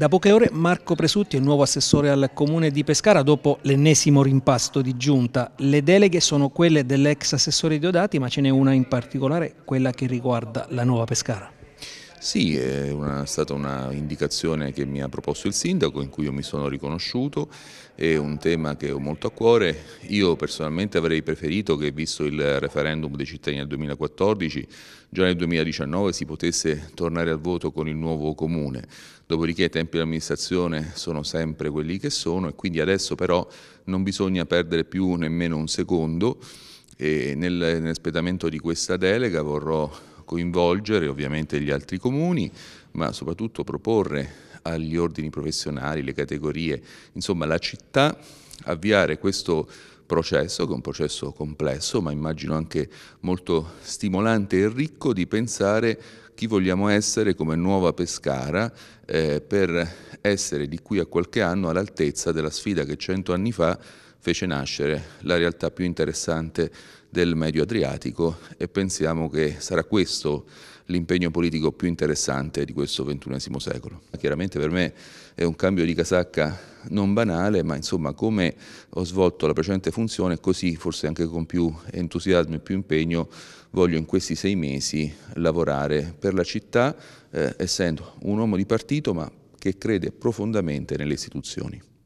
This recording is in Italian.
Da poche ore Marco Presutti è nuovo assessore al comune di Pescara dopo l'ennesimo rimpasto di giunta. Le deleghe sono quelle dell'ex assessore Diodati ma ce n'è una in particolare, quella che riguarda la nuova Pescara. Sì, è, una, è stata un'indicazione che mi ha proposto il sindaco in cui io mi sono riconosciuto, è un tema che ho molto a cuore. Io personalmente avrei preferito che visto il referendum dei cittadini del 2014, già nel 2019 si potesse tornare al voto con il nuovo comune. Dopodiché i tempi dell'amministrazione sono sempre quelli che sono e quindi adesso però non bisogna perdere più nemmeno un secondo e nel, nell'espletamento di questa delega vorrò coinvolgere ovviamente gli altri comuni, ma soprattutto proporre agli ordini professionali, le categorie, insomma la città, avviare questo processo, che è un processo complesso, ma immagino anche molto stimolante e ricco di pensare chi vogliamo essere come nuova Pescara eh, per essere di qui a qualche anno all'altezza della sfida che cento anni fa fece nascere la realtà più interessante del Medio Adriatico e pensiamo che sarà questo l'impegno politico più interessante di questo ventunesimo secolo. Chiaramente per me è un cambio di casacca non banale, ma insomma come ho svolto la precedente funzione, così forse anche con più entusiasmo e più impegno voglio in questi sei mesi lavorare per per la città, eh, essendo un uomo di partito ma che crede profondamente nelle istituzioni.